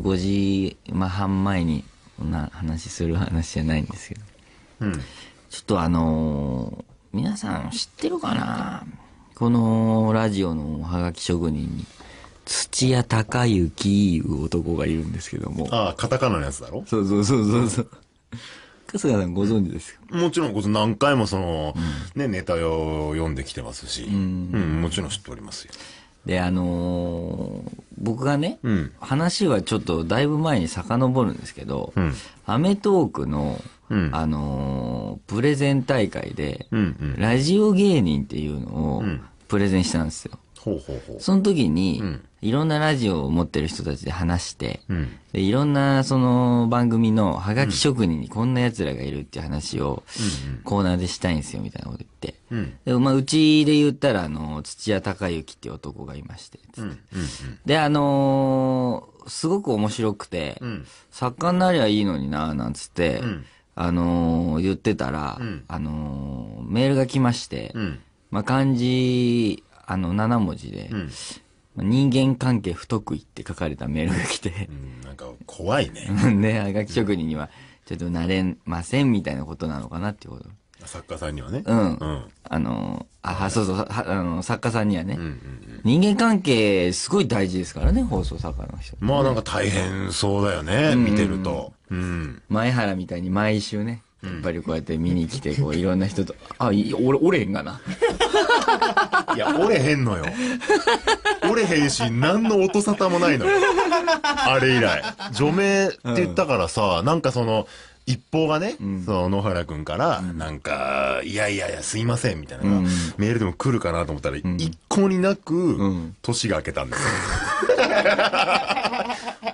5時、半前にこんな話する話じゃないんですけど、うん、ちょっとあのー、皆さん知ってるかなこのラジオのはがき職人に土屋隆之いう男がいるんですけどもああカタカナのやつだろそうそうそうそうそう春日さんご存知ですかもちろんご存何回もその、うん、ねネタを読んできてますし、うん、うん、もちろん知っておりますよで、あのー、僕がね、うん、話はちょっとだいぶ前に遡るんですけど、うん、アメトークの、うん、あのー、プレゼン大会で、うんうん、ラジオ芸人っていうのをプレゼンしたんですよ。ほうほうほうその時に、いろんなラジオを持ってる人たちで話して、うん、でいろんなその番組のハガキ職人にこんな奴らがいるっていう話をコーナーでしたいんですよみたいなこと言って。うん、でまあ、うちで言ったら、あの、土屋隆之っていう男がいまして、で、あのー、すごく面白くて、作家になりゃいいのにな、なんつって、あのー、言ってたら、あのー、メールが来まして、まあ、漢字、あの、7文字で、うん、人間関係不得意って書かれたメールが来て、うん、なんか怖いね。ね、あがき職人には、ちょっとなれませんみたいなことなのかなっていうこと。作家さんにはね。うん。うん、あの、あ、そうそう、あの、作家さんにはね、うんうんうん。人間関係すごい大事ですからね、放送作家の人、ね。まあなんか大変そうだよね、見てると。うん。前原みたいに毎週ね、やっぱりこうやって見に来て、こういろんな人と、あ、い俺、折れへんがな。いや、折れへんのよ。折れへんし、何の音沙汰もないのよ。あれ以来。除名って言ったからさ、うん、なんかその、一方がね、うん、その野原君から、なんか、いやいやいや、すいません、みたいな、メールでも来るかなと思ったら、一向になく、年が明けたんですよ。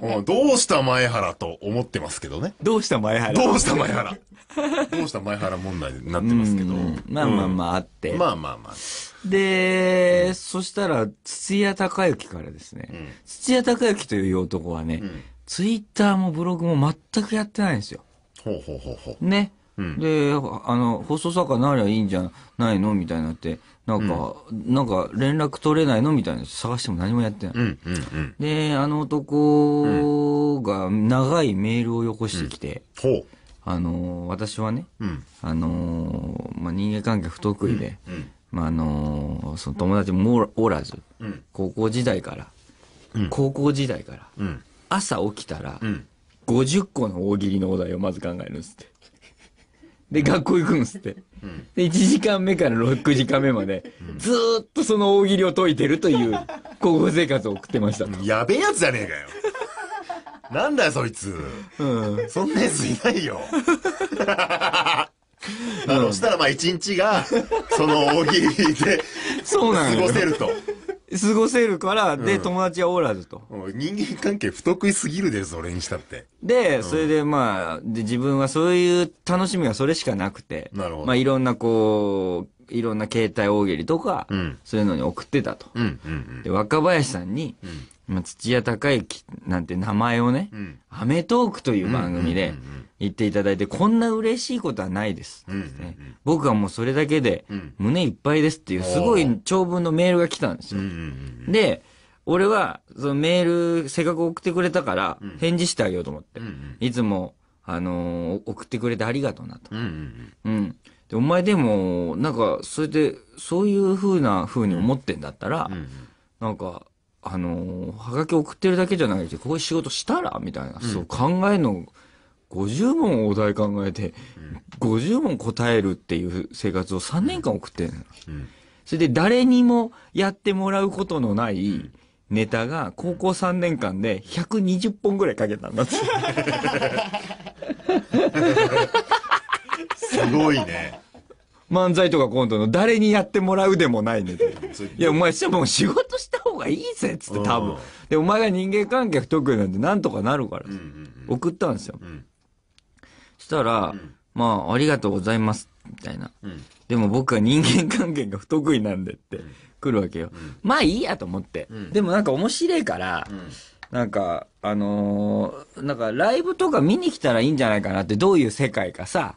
うん、どうした前原と思ってますけどね。どうした前原どうした前原どうした前原問題になってますけど。うん、まあまあまああって。うん、まあまあまあ。で、うん、そしたら土屋隆之からですね、土屋隆之という男はね、ツイッターもブログも全くやってないんですよ。ほうほうほうほう。ね。うん、で、あの、放送作家なりゃいいんじゃないのみたいになって、なんか、うん、なんか連絡取れないのみたいな探しても何もやってない。うんうんうん、で、あの男が長いメールをよこしてきて、うん、あの、私はね、あの、まあ、人間関係不得意で、まあ、あの、その友達もおらず、高校時代から、高校時代から、朝起きたら、50個の大喜利のお題をまず考えるんですって。で、学校行くんですって。で、1時間目から6時間目まで、ずっとその大喜利を解いてるという 高校生活を送ってましたやべえやつじゃねえかよ。なんだよ、そいつ。うん。そんなやついないよ。あの、したらまあ一日が、その大喜利で、そうなの過ごせると。過ごせるから、で、うん友達はおらずと。人間関係不得意すぎるで、それにしたって。で、それでまあ、で、自分はそういう楽しみがそれしかなくて、なるほどまあいろんなこう、いろんな携帯大喜利とか、うん、そういうのに送ってたと。うんうんうん、で、若林さんに、うん、土屋隆之なんて名前をね、うん、アメトークという番組で言っていただいて、うんうんうん、こんな嬉しいことはないです、ねうんうん、僕はもうそれだけで胸いっぱいですっていう、すごい長文のメールが来たんですよ。で、俺は、そのメール、せっかく送ってくれたから、返事してあげようと思って。うんうん、いつも、あのー、送ってくれてありがとうなと。うん、うんうんで、お前でも、なんか、それで、そういうふうなふうに思ってんだったら、うんなんか、あのー、はがき送ってるだけじゃなくて、こいう仕事したらみたいな、うん、そう考えの、50問お題考えて、うん、50問答えるっていう生活を3年間送ってる、うん、それで誰にもやってもらうことのないネタが、高校3年間で120本ぐらいかけたんだって。すごいね。漫才とかコントの誰にやってもらうでもないねって。いや、お前、もう仕事した方がいいぜっつって多分。で、お前が人間関係不得意なんてなんとかなるから、うんうんうん、送ったんですよ。うん、したら、うん、まあ、ありがとうございます、みたいな、うん。でも僕は人間関係が不得意なんでって、来るわけよ。まあいいやと思って。でもなんか面白いから、なんか、あのー、なんかライブとか見に来たらいいんじゃないかなって、どういう世界かさ、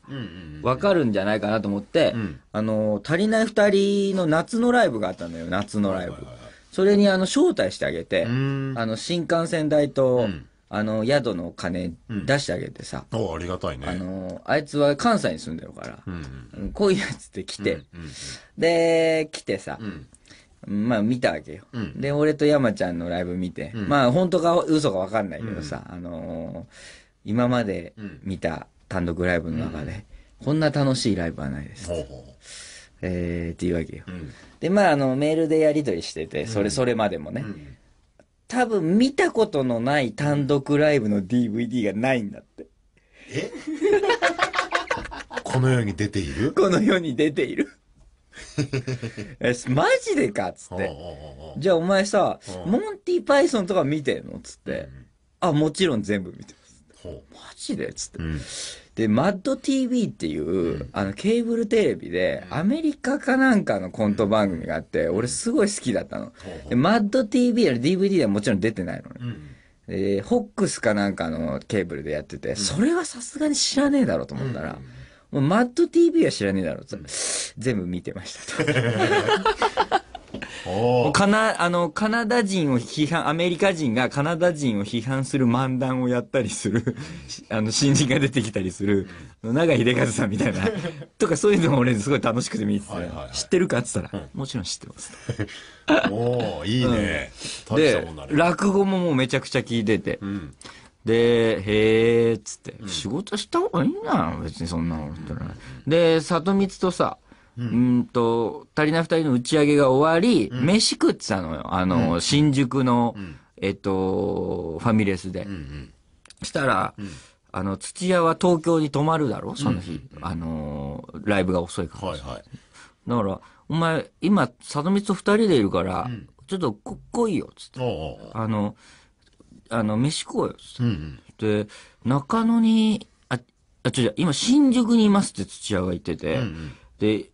わ、かるんじゃないかなと思って、うん、あのー、足りない二人の夏のライブがあったのよ、夏のライブ。それにあの、招待してあげて、あの、新幹線代と、あの、宿の金出してあげてさ。うん、ありがたいね。あの、あいつは関西に住んでるから、うん、こういうやつって来て、で、来てさ、まあ見たわけよ。うん、で、俺と山ちゃんのライブ見て、うん、まあ本当か嘘かわかんないけどさ、うん、あのー、今まで見た単独ライブの中で、こんな楽しいライブはないです。えー、っていうわけよ。で、まああの、メールでやり取りしてて、それ、それまでもね。多分見たことのない単独ライブの DVD がないんだって。え この世に出ているこの世に出ている えマジでかっつって「じゃあお前さモンティ・パイソンとか見てんの?」っつって「あもちろん全部見てます」マジで?」っつって。で、マッド TV っていう、あの、ケーブルテレビで、アメリカかなんかのコント番組があって、俺すごい好きだったの。うん、で、マッド TV の DVD はもちろん出てないのね。うホックスかなんかのケーブルでやってて、それはさすがに知らねえだろうと思ったら、もうマッド TV は知らねえだろうと、全部見てましたと。カ ナ、あの、カナダ人を批判、アメリカ人がカナダ人を批判する漫談をやったりする、あの、新人が出てきたりする、長井秀和さんみたいな、とかそういうのも俺すごい楽しくて見てて、はいはいはい、知ってるかって言ったら、うん、もちろん知ってます。おおいいね、うん、で、落語ももうめちゃくちゃ聞いてて、うん、で、へえ、っつって、仕事した方がいいな、別にそんなの、で、里光とさ、うん、んと、足りない二人の打ち上げが終わり、うん、飯食ってたのよ。あの、うん、新宿の、うん、えっと、ファミレスで。うんうん、したら、あの、土屋は東京に泊まるだろその日。あのライブが遅いから。はいはい。だから、お前、今、里光と二人でいるから、ちょっとこ、来いよ、つって。ああ。あの、あの、飯食おうよ、うんうん。で、中野に、あ、あ、ちょ、今新宿にいますって土屋が言ってて、うんうん、で、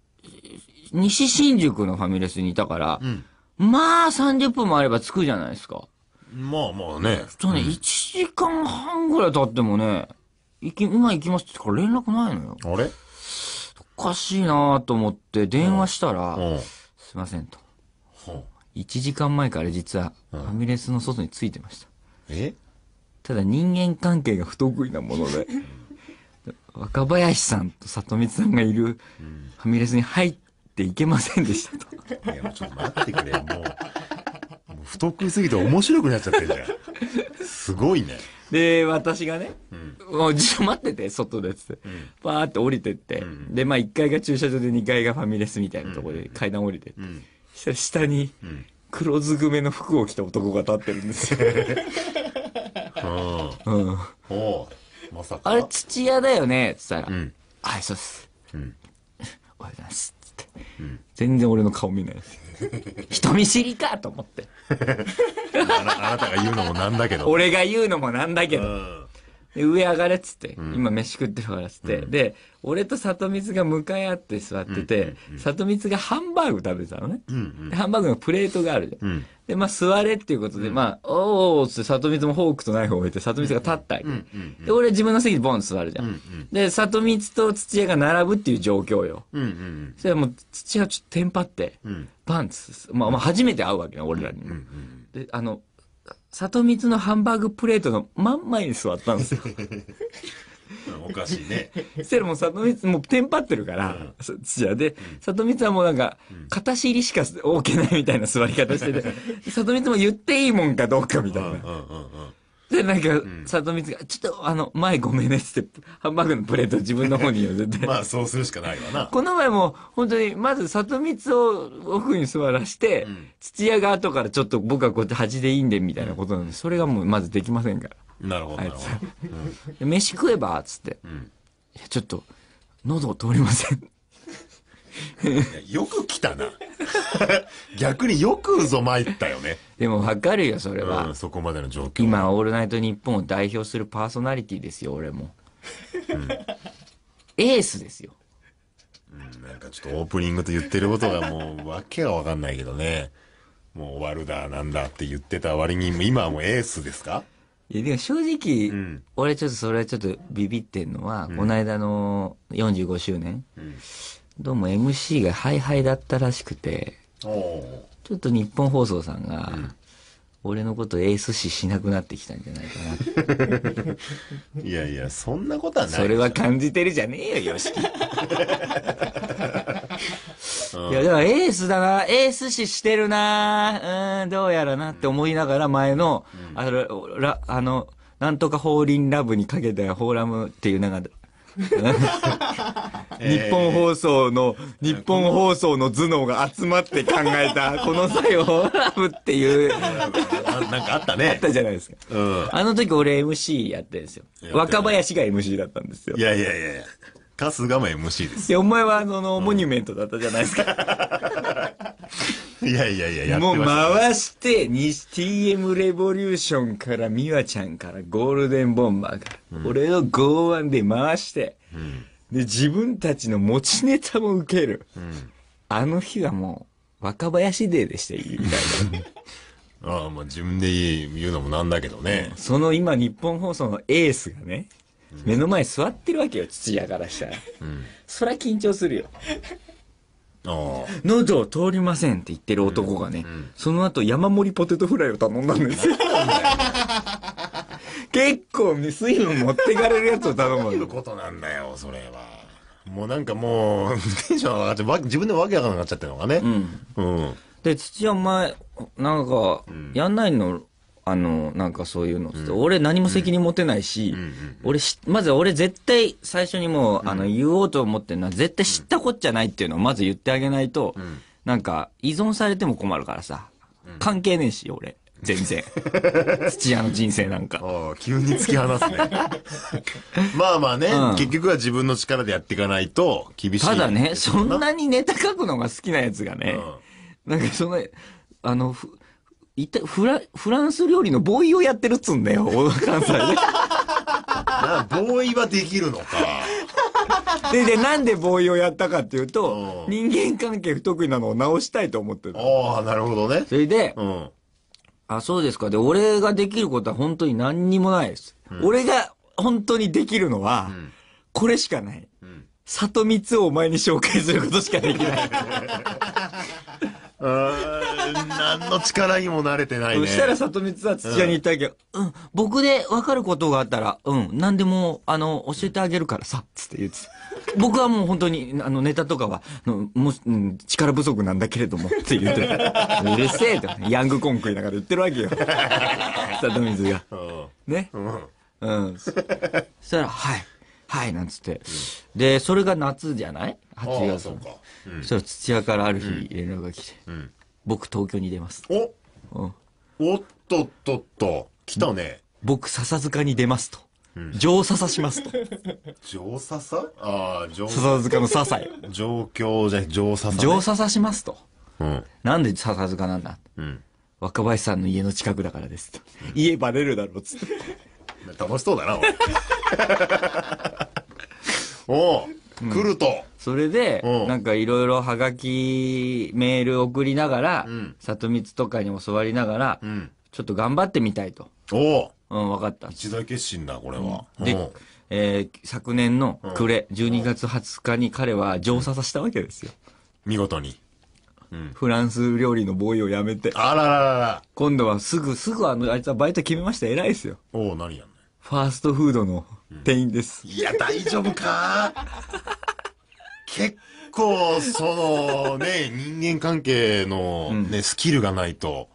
西新宿のファミレスにいたから、うん、まあ30分もあれば着くじゃないですか。まあまあね。ちょね、うん、1時間半ぐらい経ってもね、行き、今行きますってから連絡ないのよ。あれおかしいなと思って電話したら、うん、すいませんと。1時間前から実はファミレスの外に着いてました。えただ人間関係が不得意なもので若林さんと里光さんがいるファミレスに入っていけませんでしたと、いやちょっと待ってくれもうもう不得意すぎて面白くなっちゃってるじゃんすごいねで私がね、うん、もうちょっと待ってて外でっつって、うん、パーって降りてって、うん、でまあ1階が駐車場で2階がファミレスみたいなところで階段降りてって、うん、そしたら黒ずくめの服を着た男が立ってるんですよ。うん。おまさか。あれ、土屋だよねつったら。うん。はい、そうっす。うん。おはようございます。つって。うん、全然俺の顔見ないです。人見知りかと思って あな。あなたが言うのもなんだけど。俺が言うのもなんだけど。うんで上上がれっつって、今飯食ってるからっつって、うん、で、俺と里光が向かい合って座ってて、うん、里光がハンバーグ食べてたのね。でハンバーグのプレートがあるじゃん。で、まあ座れっていうことで、まあ、おーおーって里光もフォークとナイフを置いて、里光が立ったわけ。で、俺自分の席にボンと座るじゃん。で、里光と土屋が並ぶっていう状況よ。それはもう土屋ちょっとテンパって、パンツ、まあ、まあ初めて会うわけよ、俺らにも。で、あの、里光のハンバーグプレートの真ん前に座ったんですよ。おかしいね。そしたらもう里光、もうテンパってるから、そっちで、里光はもうなんか、片尻りしか置けないみたいな座り方してて、里光も言っていいもんかどうかみたいな。で、なんか、里光が、ちょっと、あの、前ごめんねって、ハンバーグのプレート自分の方に寄せて。まあ、そうするしかないわな。この前も、本当に、まず里光を奥に座らして、土屋が後からちょっと僕はこうやって端でいいんで、みたいなことなんで、それがもうまずできませんから。なるほど。はい飯食えば、つって。うん、いや、ちょっと、喉を通りません。よく来たな 逆によくぞ参ったよねでもわかるよそれは、うん、そこまでの状況今「オールナイトニッポン」を代表するパーソナリティですよ俺も、うん、エースですよ、うん、なんかちょっとオープニングと言ってることがもうわけがわかんないけどねもう終わるだなんだって言ってた割に今はもうエースですかいやでも正直、うん、俺ちょっとそれはちょっとビビってんのは、うん、この間の45周年、うんどうも MC がハイハイだったらしくて、ちょっと日本放送さんが、俺のことエース視しなくなってきたんじゃないかな。いやいや、そんなことはない。それは感じてるじゃねえよ、よしき。いや、でもエースだな、エース視してるな、うん、どうやらなって思いながら前の、うん、あの、なんとか法輪ラブにかけたフォーラムっていうなんか 日本放送の、日本放送の頭脳が集まって考えた、この際をラブっていう。なんかあったね。あったじゃないですか。うん、あの時俺 MC やってんですよ。若林が MC だったんですよ。いやいやいや春日も MC です。いや、お前はあの、モニュメントだったじゃないですか。いやいやいや、やってまもうしたね回して、西 TM レボリューションから美和ちゃんからゴールデンボンバーから、俺の剛腕で回して、で、自分たちの持ちネタも受ける。あの日はもう、若林デーでしたよ、みたいな。ああ、まあ自分で言うのもなんだけどね。その今、日本放送のエースがね、目の前座ってるわけよ、土屋からしたら。そりゃ緊張するよ。喉を通りませんって言ってる男がね、うんうん、その後山盛りポテトフライを頼んだんですよ。結構ね、水分持ってかれるやつを頼む。どういうことなんだよ、それは。もうなんかもう、テンション上がって、自分でわけわからなくなっちゃってるのがね。うん。うん、で、土屋お前、なんか、やんないの、あの、なんかそういうのって、うん、俺何も責任持てないし、うん俺し、まず俺絶対最初にもう、あの、言おうと思ってるのは、絶対知ったこっちゃないっていうのをまず言ってあげないと、なんか、依存されても困るからさ、関係ねえし、俺。全然。土屋の人生なんか。急に突き放すね。まあまあね、うん、結局は自分の力でやっていかないと厳しい。ただね、そんなにネタ書くのが好きなやつがね、うん、なんかその、あの、いたフラ、フランス料理のボーイをやってるっつんだよ、関西で。ボーイはできるのか。で、で、なんでボーイをやったかっていうと、うん人間関係不得意なのを直したいと思ってる。ああ、なるほどね。それで、うん。あ、そうですか。で、俺ができることは本当に何にもないです。俺が本当にできるのは、んこれしかない。うん。里光をお前に紹介することしかできない。うーん、何の力にも慣れてないね。したら里光は土屋に言ったけど、うん、僕で分かることがあったら、うん、何でも、あの、教えてあげるからさ、つって言って僕はもう本当に、あの、ネタとかは、もうん、力不足なんだけれども、って言って、うるせえと、ヤングコンクイながら言ってるわけよ。里光が。ね。うん。うん。そしたら、はい。はい、なんつって。で、それが夏じゃない ?8 月。そしたら土屋からある日連絡が来て、僕東京に出ます。お、おっとっとっと、来たね。僕笹塚に出ますと。上笹しますと。上笹ああ、上、笹塚の笹へ。上京じゃ、上笹、上笹しますと。うん。なんで笹塚なんだうん。若林さんの家の近くだからですと。家バレるだろ、つって。楽しそうだな、おい おう来ると。それでう、んなんかいろいろはがき、メール送りながらうん、里光とかに教わりながらう、ん。ちょっと頑張ってみたいと。おおうん、わかった。一大決心だ、これは。で、えー昨年の暮れ、12月20日に彼は上査させたわけですよ。見事に。フランス料理のボーイをやめて。あらららら。今度はすぐ、すぐあの、あいつはバイト決めました。偉いですよ。おお何やファーストフードの店員です。いや、大丈夫か結構、そのね、人間関係のね、うん、スキルがないと、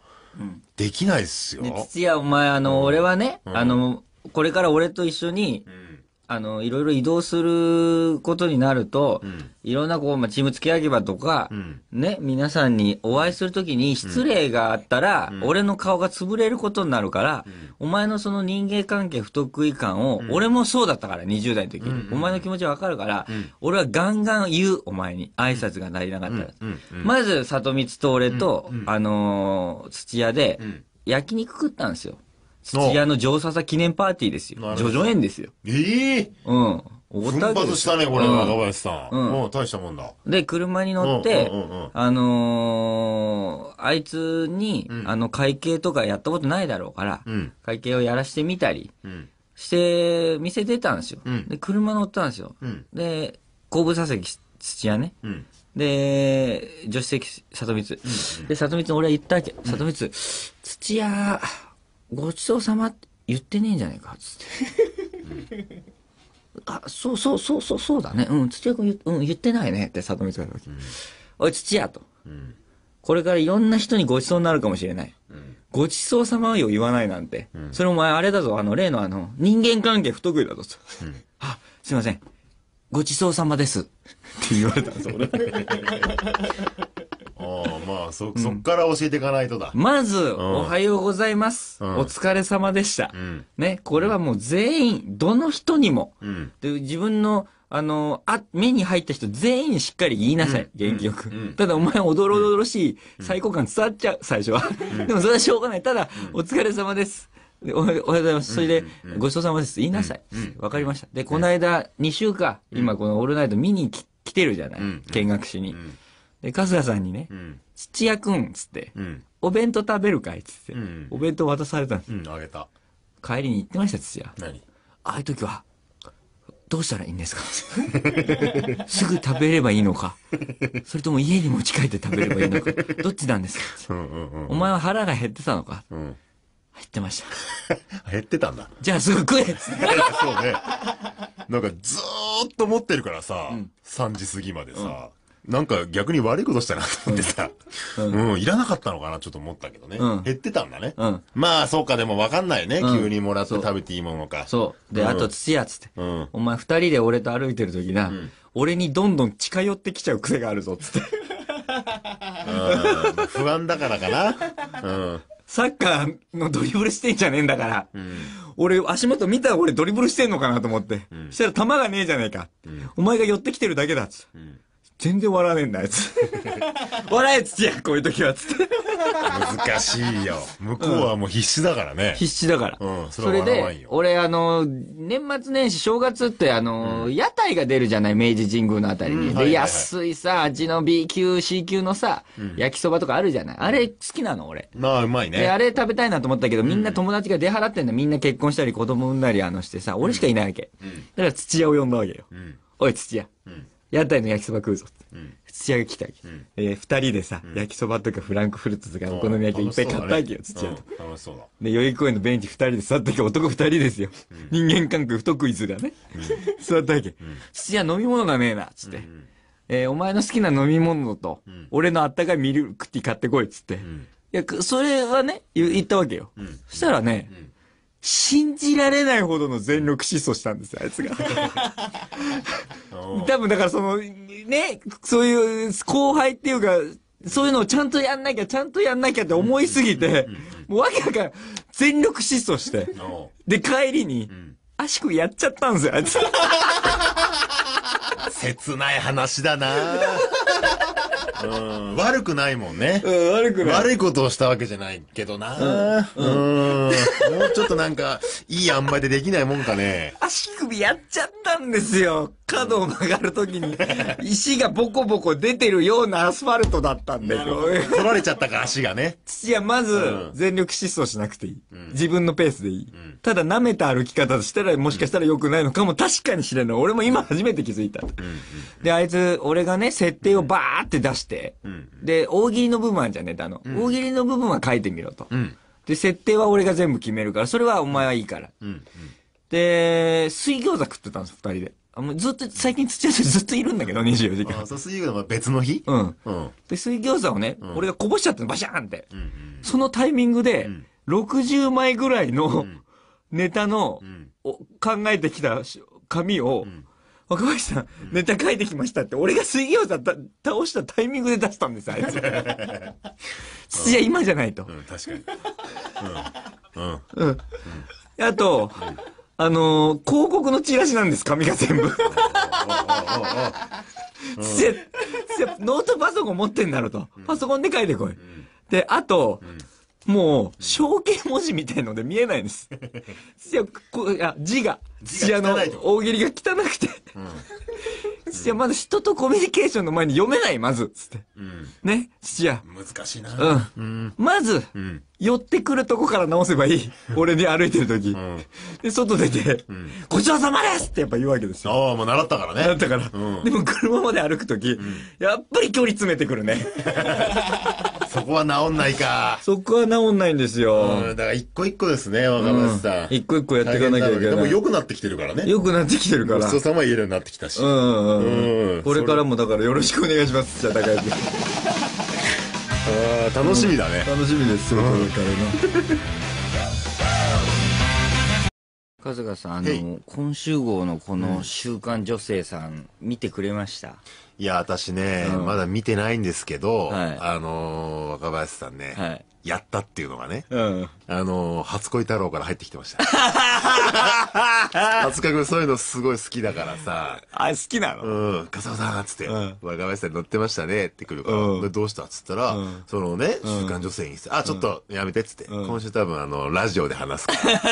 できないっすよ。ね、や、お前、あの、俺はね、あの、これから俺と一緒に、あの、いろいろ移動することになると、うん、いろんなこう、まあ、チーム付き上げ場とか、うん、ね、皆さんにお会いするときに失礼があったら、うん、俺の顔が潰れることになるから、お前のその人間関係不得意感を、俺もそうだったから、20代の時に。お前の気持ちわかるから、俺はガンガン言う、お前に。挨拶がなりなかったら。まず、里光と俺と、あのー、土屋で、焼肉食ったんですよ。土屋の上笹記念パーティーですよ。ジョジョ園ですよ。ええー、うん。奮発したね、これ、若林さん。うん。う大したもんだ。で、車に乗って、うんうんうんあのー、あいつに、うん、あの、会計とかやったことないだろうから、うん、会計をやらしてみたり、して、店出たんですよ。で、車乗ったんですよ。で、後部座席、土屋ね。で、助手席、里光。で、里光、俺は言ったわけ。里光、土屋、ごちそうさまって言ってねえんじゃねえか、つって。うんあ、そうそうそうそうそうだね。うん、土屋君、うん、言ってないねって里見と言わた時、ん、おい、土屋と、うん、これからいろんな人にごちそうになるかもしれない。うん、ごちそうさまよ言わないなんて。うん、それお前あれだぞ、あの、例のあの、人間関係不得意だぞ。うん、あ、すいません。ごちそうさまです。って言われたんです、俺。まあ、そ、そっから教えていかないとだ。まず、おはようございます。お疲れ様でした。うんね、これはもう全員、どの人にも。で自分の、あの、あ、目に入った人全員しっかり言いなさい。元気よく。ただお前おどろおどろしい、最高感伝わっちゃう、最初は。でもそれはしょうがない。ただ、お疲れ様です。おはようございます。それで、ごちそうさまです。言いなさいわ、かりました。で、この間、2週間、今このオールナイト見に来てるじゃない、見学しに。で、春日さんにね、土屋くん、つって、うん、お弁当食べるかいつって、うん、お弁当渡されたんです。うん、あげた。帰りに行ってました、土屋。何ああいう時は、どうしたらいいんですか すぐ食べればいいのかそれとも家に持ち帰って食べればいいのかどっちなんですか、うんうんうん、お前は腹が減ってたのか、うん、減ってました。減ってたんだ。じゃあすぐ食え そうね。なんかずーっと持ってるからさ、うん、3時過ぎまでさ、なんか逆に悪いことしたなと思ってさ、うん、うん、いらなかったのかなちょっと思ったけどね。うん、減ってたんだね。うん、まあ、そうか、でもわかんないね、急にもらって食べていいものか。そう。で、あと、土屋つって。うん、お前二人で俺と歩いてる時な、うん、俺にどんどん近寄ってきちゃう癖があるぞ、つって。不安だからかな。うん。サッカーのドリブルしてんじゃねえんだから、うん、俺足元見たら俺ドリブルしてんのかなと思って、うん、したら球がねえじゃねえか、うん、お前が寄ってきてるだけだっつ、うん、全然笑わねえんだ、あいつ。笑え、土屋、こういう時は、つって。難しいよ。向こうはもう必死だからね。必死だから。うん、それは笑わんで、よ。俺、あの、年末年始、正月って、あの、屋台が出るじゃない、明治神宮のあたりうんに。はいはいはで、い安いさ、味の B 級、C 級のさ、焼きそばとかあるじゃない。あれ、好きなの、俺。まあ、うまいで、あれ食べたいなと思ったけど、みんな友達が出払ってんだ。みんな結婚したり、子供産んだり、あの、してさ、俺しかいないわけ。だから、土屋を呼んだわけよ。うん。おい、土屋。うん屋台の焼きそば食うぞ土屋が来たわけ。え二人でさ、焼きそばとかフランクフルトとかお好み焼きをいっぱい買ったわけよ、土屋と。楽しそうだ。で、代々木公園のベンチ二人で座った時男二人ですよ。人間関係不得意すらね。座ったわけ。土屋飲み物がねえな、つって。えお前の好きな飲み物と、俺のあったかいミルクティー買ってこい、つって。いや、それはね、言ったわけよ。そしたらね、信じられないほどの全力疾走したんですよ、あいつが。多分だからその、ね、そういう後輩っていうか、そういうのをちゃんとやんなきゃ、ちゃんとやんなきゃって思いすぎて、もうわけわかん全力疾走して、で、帰りに、足首やっちゃったんですよ、あいつ。切ない話だなうん悪くないもんね。うん、悪くない。悪いことをしたわけじゃないけどな。うん。うん、もうちょっとなんか、いい塩梅でできないもんかね。足首やっちゃったんですよ。角を曲がるときに、石がボコボコ出てるようなアスファルトだったんだ取られちゃったか、足がね。いや、まず、全力疾走しなくていい。自分のペースでいい。ただ、舐めた歩き方としたら、もしかしたら良くないのかも確かに知れない。俺も今初めて気づいた。で、あいつ、俺がね、設定をバーって出して、て、うん、で、大喜利の部分あるじゃん、ネタの、うん。大喜利の部分は書いてみろと、うん。で、設定は俺が全部決めるから、それはお前はいいから。で、水餃子食ってたんです、二人で。あもうずっと、最近土屋さんずっといるんだけど、24時間。あ、そう、水餃子は別の日うん。で、水餃子をね、俺がこぼしちゃってバシャーンって。うんうん、そのタイミングで、60枚ぐらいの、ネタの、考えてきた紙を、若林さん、ネタ書いてきましたって、俺が水曜った、倒したタイミングで出したんです、あいつ。いや、今じゃないと。うん、確かに。うん。うん。うん、あと、あの広告のチラシなんです、紙が全部。せ、せ、ノートパソコン持ってんだろと。パソコンで書いてこい。で、あと、もう、象形文字みたいので見えないんです。いや、こいや字が、字がの大喜利が汚くてうん。まず人とコミュニケーションの前に読めない、まず。つって。うん、ね、父屋。難しいな。うん。まず、寄ってくるとこから直せばいい。俺で歩いてる時。で、外出て、ごちそうさまですってやっぱ言うわけですよ。ああ、もう習ったからね。習ったから。でも車まで歩く時、やっぱり距離詰めてくるね。こは治んないか。そこは治んないんですよ。うん、だから一個一個ですね、若林さん。一個一個やっていかなきゃいけない。でも良くなってきてるからね。良くなってきてるから。ごちそうさま言えるようになってきたし。うんうんうん。これからもだからよろしくお願いします。じゃあ、高橋君。あ楽しみだね、楽しみですこれからな春日さんあの今週号のこの「週刊女性」さん見てくれました、いや、私ね、うんまだ見てないんですけど、はいあのー若林さんね、はいやったっていうのがね、うん。あのー初恋太郎から入ってきてました。初恋君そういうのすごい好きだからさ、あ、好きなの、うん、ガサガサっつって、ん若林さん乗ってましたねって来るから、うんどうしたっつったら、そのね、週刊女性にして、あ、ちょっとやめてっつって、今週多分あの、ラジオで話すから、ちょっと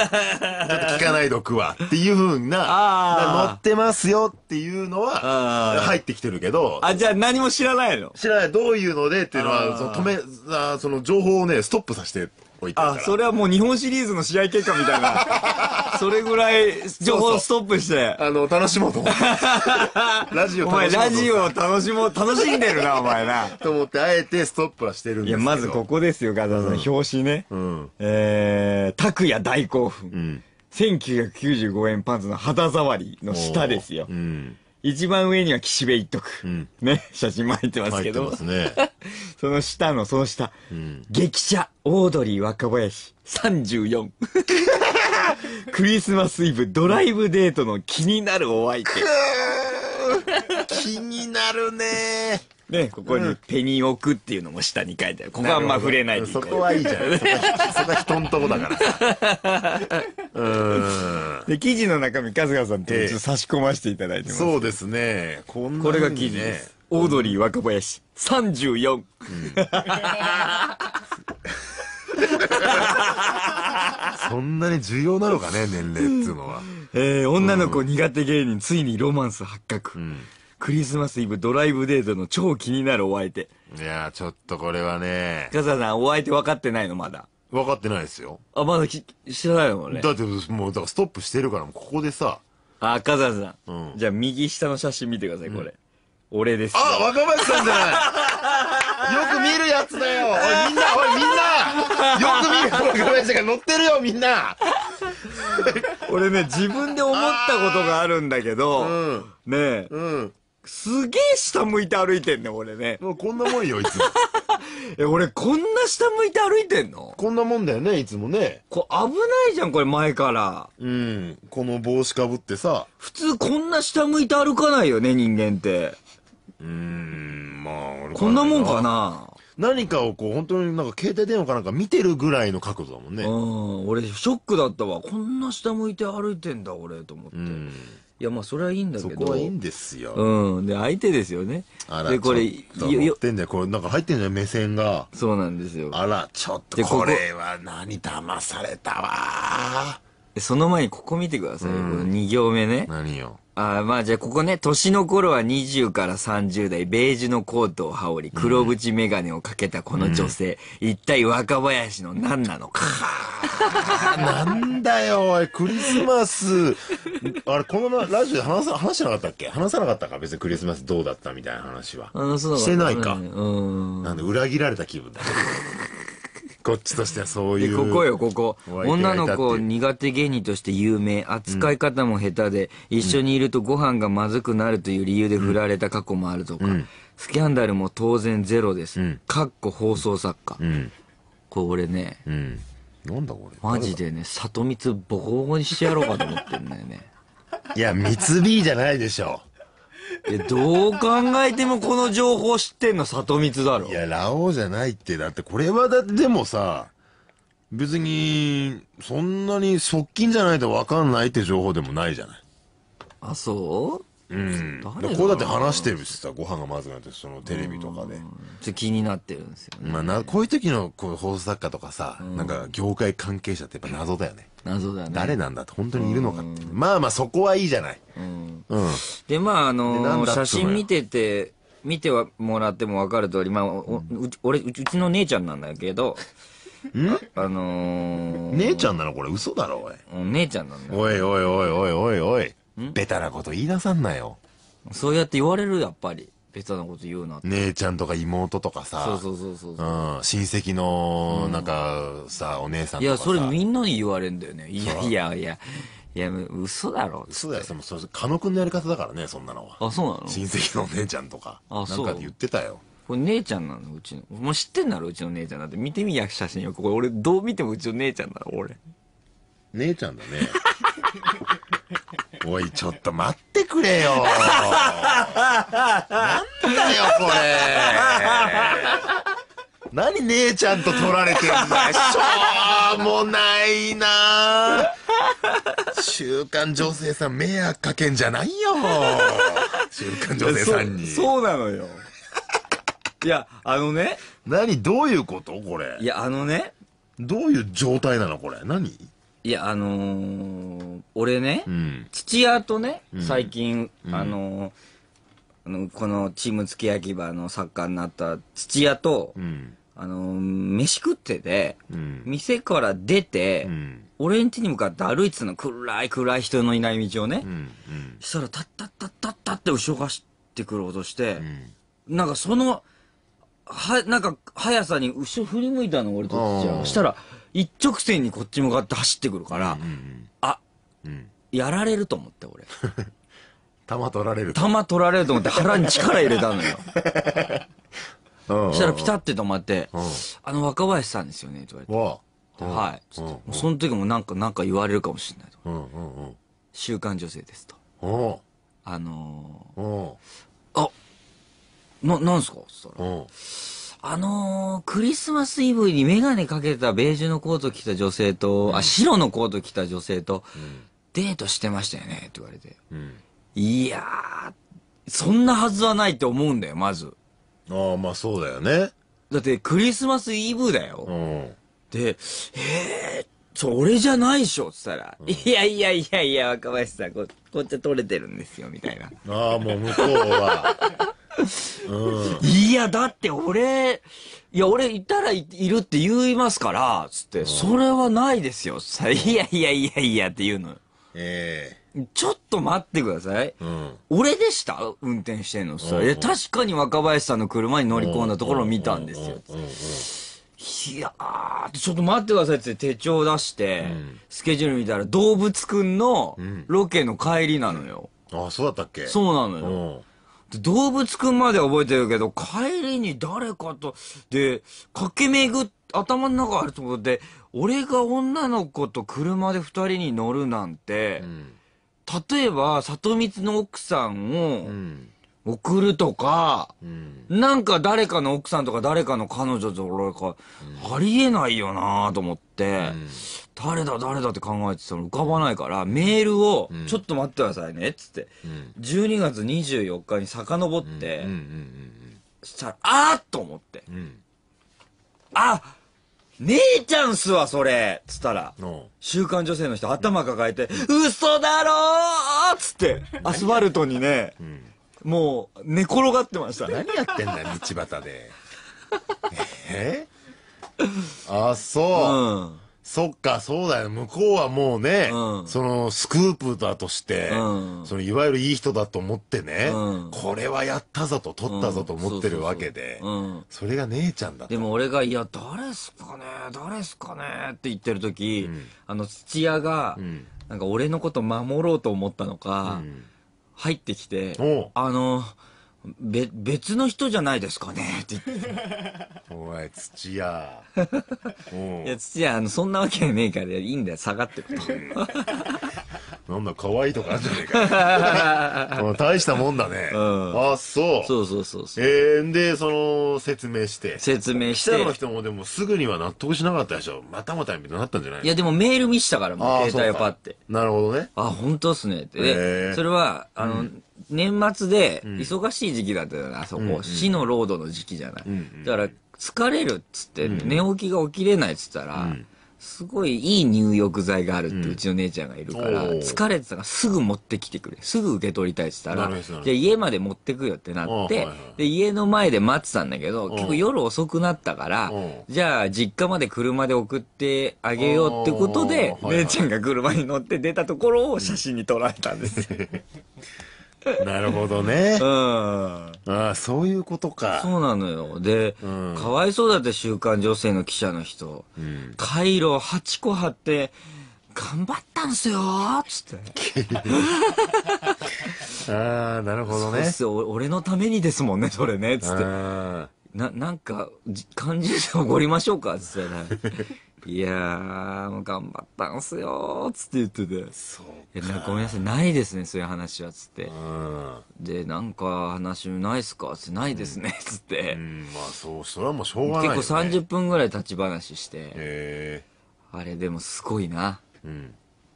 聞かないでおくわっていうふうな、あ乗ってますよっていうのは、入ってきてるけど、ど。あ、じゃあ何も知らないの知らない。どういうのでっていうのは、その止め、あその情報をね、ストップさせておいてあ、それはもう日本シリーズの試合結果みたいな。それぐらい情報ストップして。あの、楽しもうと思って。ラジオ楽しもう。ラジオ楽しもう、楽しんでるな、お前な。と思って、あえてストップはしてるんですいや、まずここですよ、ガザさん。表紙ね。うん。えー、拓也大興奮。うん。1995円パンツの肌触りの下ですよ。うん。一番上には岸辺一徳。うん、ね、写真も入ってますけど。入ってますね。その下の、その下。うん、劇者オードリー若林、34。クリスマスイブ、ドライブデートの気になるお相手。気になるねね、ここにペニオクっていうのも下に書いてある。ここはあんま触れないでこそこはいいじゃん。そこは人んとこだからさ。うん。で、記事の中身、春日さんと差し込ませていただいてます。そうですね。こんな、ね、これが記事です。オードリー若林、34。うんそんなに重要なのかね、年齢っていうのは。えー、女の子苦手芸人、ついにロマンス発覚。うんクリスマスイブドライブデートの超気になるお相手。いやー、ちょっとこれはね。深澤さん、お相手分かってないの、まだ。分かってないですよ。あ、まだき知らないのね。だって、もう、だからストップしてるから、ここでさ。あ、深澤さん。うん、じゃあ、右下の写真見てください、これ。うん俺です。あ、若林さんじゃない よく見るやつだよおいみんなおいみんなよく見る若林さんが乗ってるよみんな俺ね、自分で思ったことがあるんだけど、うん、ねえ、うん、すげえ下向いて歩いてんね、俺ね。もうこんなもんよ、いつも。え、俺こんな下向いて歩いてんのこんなもんだよね、いつもね。こ危ないじゃん、これ前から。うん。この帽子かぶってさ。普通こんな下向いて歩かないよね、人間って。うーん、まあ、俺こんなもんかな。何かをこう、本当になんか携帯電話かなんか見てるぐらいの角度だもんね。うん、俺ショックだったわ。こんな下向いて歩いてんだ、俺、と思って。うん。やまあそれはいいんだけどそこはいいんですようんで相手ですよねあらでこれちょっと持ってんだよこれなんか入ってんじゃん目線がそうなんですよあらちょっとこれは何騙されたわその前にここ見てください、この2行目ね何よあまあじゃあここね、年の頃は20から30代、ベージュのコートを羽織り、黒縁眼鏡をかけたこの女性、うん、一体若林の何なのか。なんだよ、おい、クリスマス。あれ、この前、ラジオで話さ、話してなかったっけ話さなかったか別にクリスマスどうだったみたいな話は。あそうしてないか。うん。なんで裏切られた気分だ。こっちとしてはそういう。ここよ、ここ。女の子苦手芸人として有名、扱い方も下手で、うん、一緒にいるとご飯がまずくなるという理由で振られた過去もあるとか、うん、スキャンダルも当然ゼロです。かっこ放送作家。これね、なんだこれ。マジでね、里光ボコボコにしてやろうかと思ってんだよね。いや、三つ B じゃないでしょう。いや、どう考えてもこの情報知ってんの里光だろ。いや、ラオウじゃないって、だってこれはだってでもさ、別に、そんなに側近じゃないと分かんないって情報でもないじゃない。あ、そううん、だこうだって話してるしさご飯がまずくなってそのテレビとかでちょっと気になってるんですよ、ね、まあ、なこういう時のこう放送作家とかさ、うん、なんか業界関係者ってやっぱ謎だよね謎だね誰なんだって本当にいるのかって、うん、まあまあそこはいいじゃない、うんうん、でまああの写真見てて見てはもらっても分かる通りまあ、うん、俺うちの姉ちゃんなんだけどんあのー、姉ちゃんなのこれ嘘だろおい姉ちゃんなんだおいおいおいおいおいおいベタなこと言い出さんなよ。そうやって言われる、やっぱり。ベタなこと言うなって。姉ちゃんとか妹とかさ。そうそうそうそうう。ん。親戚の、なんか、さ、お姉さんいとかや、それみんなに言われんだよね。いやいやいや、いや、嘘だろ。嘘だよ、その、それ、狩野君のやり方だからね、そんなのは。あ、そうなの親戚のお姉ちゃんとか。あなんそうか言ってたよ。これ姉ちゃんなのうちの。もう知ってんだろうちの姉ちゃんだって。見てみや、写真よ。これ俺、どう見てもうちの姉ちゃんだろ、俺。姉ちゃんだね。おい、ちょっと待ってくれよ。なんだよ、これ。何姉ちゃんと取られてんだよ。しょうもないな週刊女性さん迷惑かけんじゃないよ。週刊女性さんに。そうなのよ。いや、あのね。何どういうことこれ。いや、あのね。どういう状態なのこれ。何いや、あのー俺ね、うん。土屋とね、最近、あのーあの、このチーム付き焼き場の作家になった土屋と、うん。あの飯食ってて、うん。店から出て、うん。俺ん家に向かって歩いてたの、暗い暗い人のいない道をね。うん。したら、タッタッタッタッタって後ろ走ってくる音して、うん。なんかその、は、なんか、速さに後ろ振り向いたの、俺と土屋あしたら、一直線にこっち向かって走ってくるから、うんうん、あ、うん、やられると思って俺。弾取られる。弾取られると思って腹に力入れたのよ。そしたらピタって止まって、あの若林さんですよね、と言われて。はい。その時もなんか、なんか言われるかもしれないと。週刊女性ですと。あのー、あ、な、なんすかっつったら。あのー、クリスマスイブにメガネかけたベージュのコート着た女性と、うん、あ、白のコート着た女性と、デートしてましたよねって言われて。うん、いやー、そんなはずはないって思うんだよ、まず。ああ、まあそうだよね。だってクリスマスイブだよ。うん、で、えー、それじゃないっしょっつったら、うん、いやいやいやいや、若林さん、ここっちは取れてるんですよ、みたいな。ああ、もう向こうは。うん、いや、だって俺、いや、俺いたらいるって言いますから、つって、それはないですよ。いやいやいやいやって言うの。ええー、ちょっと待ってください。うん、俺でした運転してんの。それ、確かに若林さんの車に乗り込んだところを見たんですよ。いやー、ちょっと待ってくださいって手帳出して、うん、スケジュール見たら動物くんのロケの帰りなのよ。あ、そうだったっけそうなのよ。動物くんまで覚えてるけど、帰りに誰かと、で、駆け巡って、頭の中あると思って、俺が女の子と車で二人に乗るなんて、うん、例えば、里光の奥さんを、うん送るとか、うん、なんか誰かの奥さんとか誰かの彼女とか、ありえないよなと思って、うん、誰だ誰だって考えてたの浮かばないから、メールを、ちょっと待ってくださいね、っつって、うん、12月24日に遡って、したら、あーっと思って、うん、あ姉ちゃんすわ、それつったら、週刊女性の人頭抱えて、嘘だろーっつって、アスファルトにね、もう、寝転がってました。何やってんだよ、道端で。えあ、そう。うん。そっか、そうだよ。向こうはもうね、うんそのスクープだとして、うんそのいわゆるいい人だと思ってね、うんこれはやったぞと、取ったぞと思ってるわけで、うん。それが姉ちゃんだでも俺が、いや、誰っすかね誰っすかねって言ってる時、あの、土屋が、うんなんか俺のこと守ろうと思ったのか、うん入ってきて、あの、べ、別の人じゃないですかねって言って。おい、土屋。いや、土屋、あの、そんなわけねえからいいんだよ、下がってこと。なんだ、可愛いとかあるんじゃないか。大したもんだね。うん、あ、そう。そうそうそうそう。えー、で、その、説明して。説明して。下の人もでもすぐには納得しなかったでしょ。またまたみたいになったんじゃないいや、でもメール見したから、もう携帯をパって。なるほどね。あ、本当っすね。で、それは、あの、うん年末で忙しい時期だったよな、あそこ、うんうん、死のロードの時期じゃない、うんうん、だから疲れるっつって、寝起きが起きれないっつったら、うん、すごいいい入浴剤があるってうちの姉ちゃんがいるから、うん、疲れてたからすぐ持ってきてくれ。すぐ受け取りたいって言ったら、じゃあ家まで持ってくよってなって、はいはい、で、家の前で待ってたんだけど、結構夜遅くなったから、じゃあ実家まで車で送ってあげようってことで、姉ちゃんが車に乗って出たところを写真に撮られたんです。なるほどね。うん。ああ、そういうことか。そうなのよ。で、うん、かわいそうだって週刊女性の記者の人。うん、ロ路8個貼って、頑張ったんすよつって。ああ、なるほどね。そう俺のためにですもんね、それね。つって。な、なんか、感じでおごりましょうかつって、ね。いやー、頑張ったんすよー、つって言ってて。そういや、ごめんなさい、ないですね、そういう話は、つって。で、なんか話ないっすかつって、ないですね、つって。うん、まあそう、それはもうしょうがない、ね、結構30分ぐらい立ち話して。へあれ、でもすごいな。うん。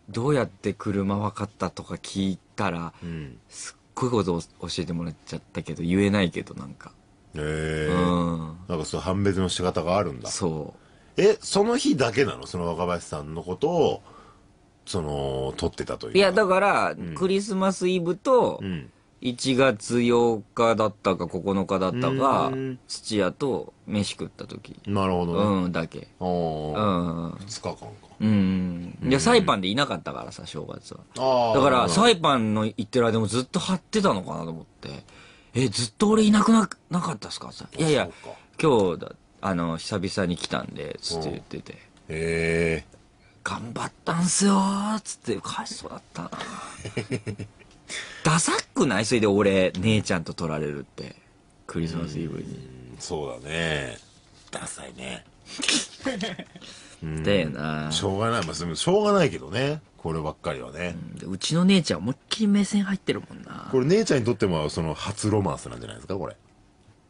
どうやって車分かったとか聞いたら、うん、すっごいこと教えてもらっちゃったけど、言えないけど、なんか。へえ。うん。なんかそう、判別の仕方があるんだ。そう。え、その日だけなのその若林さんのことを、その、撮ってたといういや、だから、うんクリスマスイブと、1月8日だったか9日だったうかん、土屋と飯食った時。なるほどね。うん、だけ。ああ、うん。2日間か。うん。いや、サイパンでいなかったからさ、正月は。ああ。だから、サイパンの行ってる間もずっと張ってたのかなと思って。え、ずっと俺いなくな、なかったっすかさ。いやいや今日だっあの、久々に来たんで、つって言ってて。へえ。頑張ったんすよーつって、かわいそうだったな。ダサくないそれで俺、姉ちゃんと取られるって。クリスマスイブに。そうだね。ダサいね。だよな。しょうがない。まあ、しょうがないけどね。こればっかりはね。うん、うちの姉ちゃん思いっきり目線入ってるもんな。これ姉ちゃんにとっても、その、初ロマンスなんじゃないですか、これ。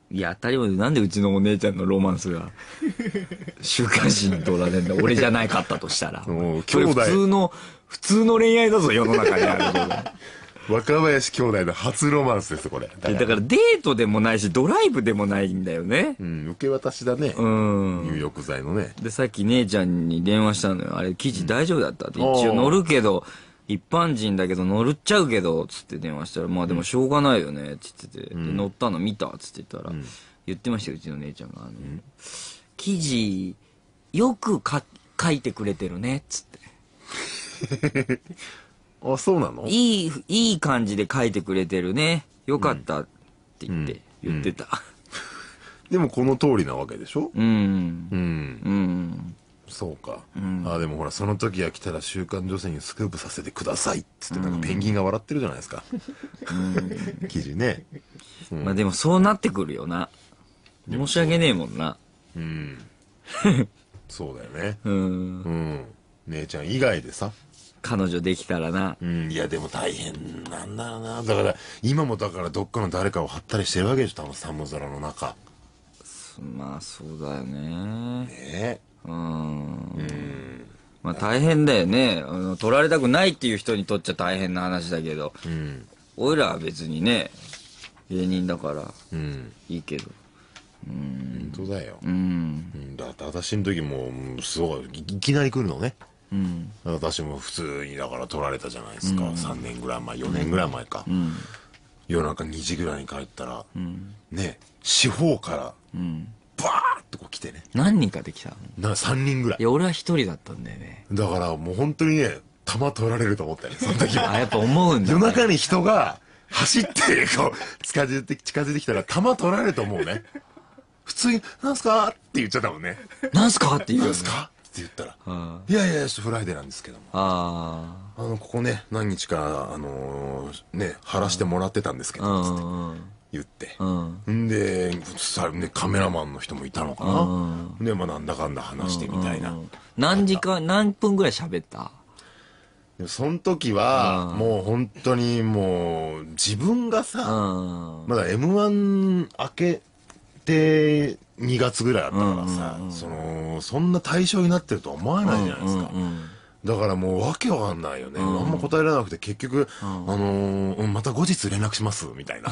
いや、当たり前で、なんでうちのお姉ちゃんのロマンスが、週刊誌に撮られんだ。俺じゃないかったとしたら。今日普通の、普通の恋愛だぞ、世の中にある。若林兄弟の初ロマンスですこれだからデートでもないしドライブでもないんだよねうん受け渡しだねうん入浴剤のねでさっき姉ちゃんに電話したのよあれ記事大丈夫だったって、一応乗るけど、一般人だけど乗るっちゃうけど、つって電話したら、まあでもしょうがないよね、っってて、うん、乗ったの見たつって言ったら、うん、言ってましたよ、うちの姉ちゃんが。あの、うん、記事、よくか書いてくれてるね、つって。あ、そうなのいい、いい感じで書いてくれてるね。よかったって言って、言ってた。でもこの通りなわけでしょうん。うん。うん。そうか、うん、あでもほらその時が来たら「週刊女性にスクープさせてください」っつってなんかペンギンが笑ってるじゃないですか、うん、記事ね、うん、まあでもそうなってくるよな申し訳ねえもんなうん そうだよねうん、うん、姉ちゃん以外でさ彼女できたらな、うん、いやでも大変なんだろうなだから今もだからどっかの誰かを張ったりしてるわけでしょ寒空の中まあそうだよねねうん。まあ大変だよね。あの取られたくないっていう人にとっちゃ大変な話だけど、うん、俺らは別にね、芸人だから、うん、いいけど。うん、本当だよ。うん。だって私の時も、すごい、いきなり来るのね。うん、私も普通にだから取られたじゃないですか、うん、3年ぐらい前4年ぐらい前か、うん、夜中2時ぐらいに帰ったら、うん、ね四方から、うんバーッとこう来てね。何人かできたな、3人ぐらいい。や、俺は一人だったんだよね。だからもう本当にね、弾取られると思ったよね、その時は。あ、やっぱ思うんだ、夜中に人が走って、こう、近づいて、近づいてきたら弾取られると思うね。普通に、なんすかって言っちゃったもんね。なんすかって言うよ、なんすかって言ったら。うん。いやいや、ちょっとフライデーなんですけども。ああの、ここね、何日か、あのーね、貼らしてもらってたんですけど」うど、つってうんうん。言って、うん、でさ、ね、カメラマンの人もいたのかな、うん、で、まあ、なんだかんだ話してみたいな、うんうん、何時間何分ぐらい喋ったその時は、もう本当にもう、自分がさ、まだ M1 明けて2月ぐらいだったからさ、その、そんな対象になってるとは思わないじゃないですか。うんうんうんだからもうわけわかんないよね、うん、あんま答えられなくて結局、うん、あのー、また後日連絡しますみたいな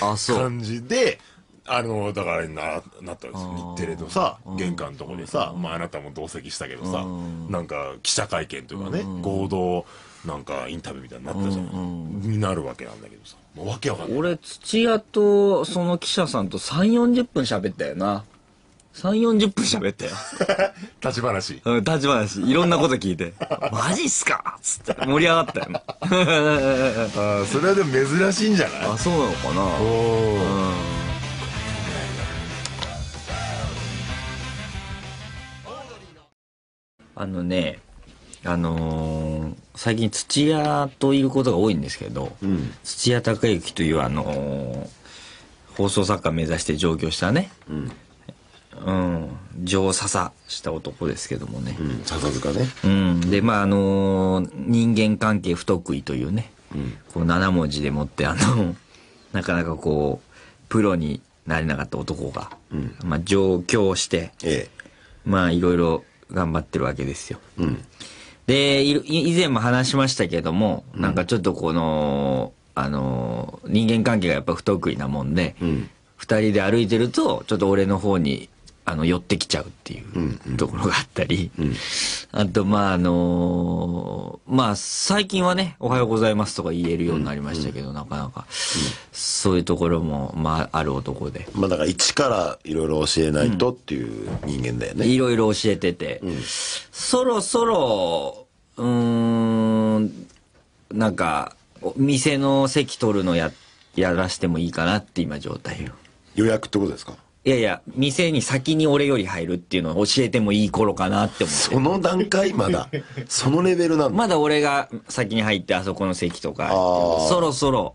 あそう感じであのだからななったんです日テレのさ玄関のとこでさ、まあ、あなたも同席したけどさ、なんか記者会見というかね、合同なんかインタビューみたいになったじゃん、んうん、になるわけなんだけどさもうわけわかんない俺土屋とその記者さんと3四4 0分喋ったよな三四十分喋ったよ。立ち話。うん、立ち話。いろんなこと聞いて。マジっすかっつって盛り上がったよ、あそれはでも珍しいんじゃないあ、そうなのかな。おー。うんあのね、あのー、最近土屋といることが多いんですけど、うん、土屋隆之というあのー、放送作家目指して上京したね、うん、うん、上笹した男ですけどもね。うん、笹塚ね。うん。で、まあ、あのー、人間関係不得意というね、うん、こう7文字でもって、あの、なかなかこう、プロになれなかった男が、うん、まあ、上京して、ええ、まあ、いろいろ頑張ってるわけですよ。うん。で、以前も話しましたけども、うん、なんかちょっとこの、あのー、人間関係がやっぱ不得意なもんで、うん、2人で歩いてると、ちょっと俺の方にあの、寄ってきちゃうっていうところがあったり、あと、まあ、あのまあ、最近はね、おはようございますとか言えるようになりましたけど、なかなか、そういうところも、まあ、ある男で。まあ、だから、一からいろいろ教えないとっていう人間だよね。いろいろ教えてて、そろそろ、うん、なんか、店の席取るのや、やらしてもいいかなって今状態よ。予約ってことですかいやいや、店に先に俺より入るっていうのを教えてもいい頃かなって思って。その段階まだ。そのレベルなんまだ俺が先に入ってあそこの席とか、そろそろ、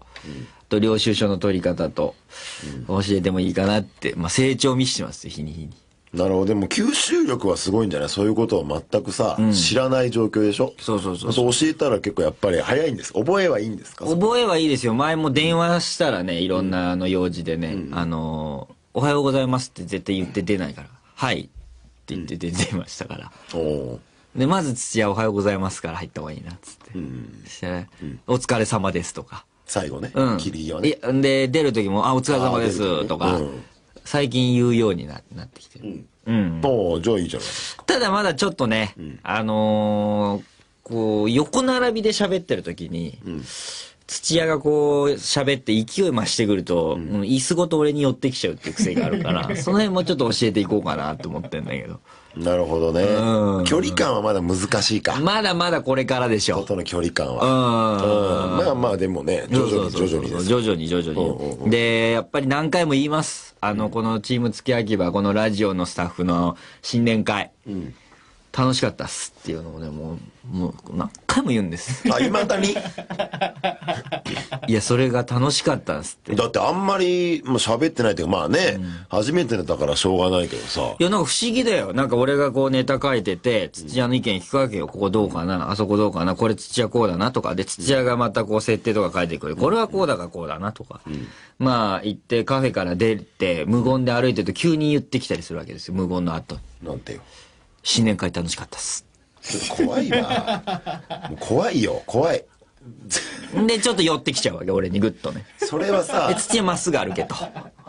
と領収書の取り方と、教えてもいいかなって、まあ成長見してます日に日に。なるほど。でも吸収力はすごいんじゃないそういうことを全くさ、うん、知らない状況でしょそうそうそうそう。教えたら結構やっぱり早いんです。覚えはいいんですか覚えはいいですよ。前も電話したらね、いろんなあの用事でね、うん、あのーおはようございますって絶対言って出ないから、はいって言って出てましたから。おおで、まず土屋おはようございますから入った方がいいな、つって。うん。しお疲れ様ですとか。最後ね、うん。切り際ね。で、出る時も、あ、お疲れ様ですとか、最近言うようにななってきてる。うん。おじゃあいいじゃない。ただまだちょっとね、あのこう、横並びで喋ってる時に、土屋がこう喋って勢い増してくると、うん、椅子ごと俺に寄ってきちゃうっていう癖があるから その辺もちょっと教えていこうかなと思ってんだけどなるほどね、うん、距離感はまだ難しいかまだまだこれからでしょ外の距離感はうんまあまあでもね徐々に徐々に徐々に徐々にでやっぱり何回も言いますあのこのチーム付きけきこのラジオのスタッフの新年会、うん楽しかったっすっていうのをね、もう、もう何回も言うんです。あ、いまだにいや、それが楽しかったっすって。だってあんまり、もう喋ってないというか、まあね、うん、初めてだからしょうがないけどさ。いや、なんか不思議だよ。なんか俺がこうネタ書いてて、土屋の意見聞くわけよ。ここどうかな、あそこどうかな、これ土屋こうだなとか。で、土屋がまたこう設定とか書いてくる。これはこうだかこうだなとか。うん、まあ、行ってカフェから出て、無言で歩いてると急に言ってきたりするわけですよ。無言の後。なんてよ。新年会楽しかったです。怖いわ。怖いよ、怖い。で、ちょっと寄ってきちゃうわけ、俺にグッとね。それはさ。土屋まっすぐ歩けと。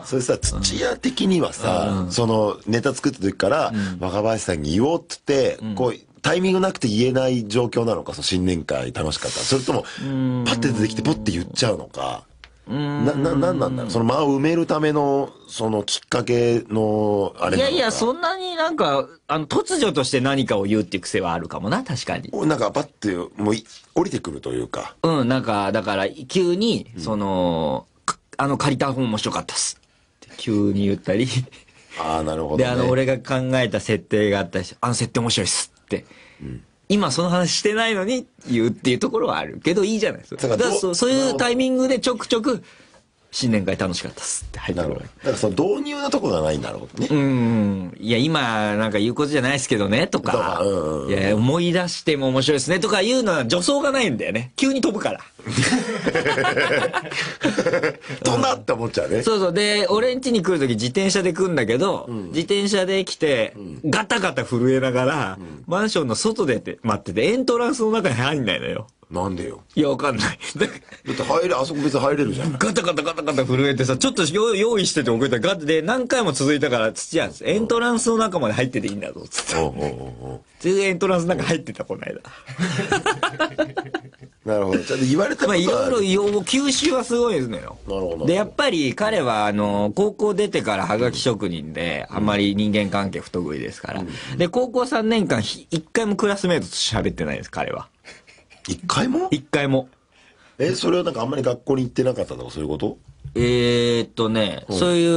それさ、土屋的にはさ、うん、その、ネタ作った時から、うん、若林さんに言おうって、うん、こう、タイミングなくて言えない状況なのか、その新年会楽しかった。それとも、パッて出てきて、ポッて言っちゃうのか。な、な、なんなんだろうその間を埋めるための、そのきっかけの、あれいやいや、そんなになんか、あの、突如として何かを言うっていう癖はあるかもな、確かに。なんか、ばって、もう、降りてくるというか。うん、なんか、だから、急に、その、うん、あの、借りた本面白かったっす。って急に言ったり。ああ、なるほど、ね、で、あの、俺が考えた設定があったりして、あの設定面白いっすって。うん今その話してないのに言うっていうところはあるけどいいじゃないですか。だからそういうタイミングでちょくちょく新年会楽しかったっすって入ってくるだからその導入なとこがないんだろうね。うん。いや、今、なんか言うことじゃないですけどね、とか、うんうんいや、思い出しても面白いですね、とか言うのは助走がないんだよね。急に飛ぶから。んだって思っちゃうね。そうそう。で、俺ん家に来るとき自転車で来るんだけど、自転車で来て、ガタガタ震えながら、マンションの外でて待ってて、エントランスの中に入んないのよ。なんでよ。いや、わかんない。だって入れ、あそこ別に入れるじゃん。ガタガタガタガタ震えてさ、ちょっと用意してて遅れたガタで何回も続いたから、土屋、エントランスの中まで入ってていいんだぞ、つって。ううう全然エントランスの中入ってた、この間。なるほど。ちゃんと言われてまあ、いろいろ、吸収はすごいですのよ。なるほど。で、やっぱり彼は、あの、高校出てからハガキ職人で、あんまり人間関係不得意ですから。で、高校3年間、一回もクラスメイトと喋ってないです、彼は。一回も一回も。え、それはなんかあんまり学校に行ってなかったとかそういうことえー、っとね、うんそうい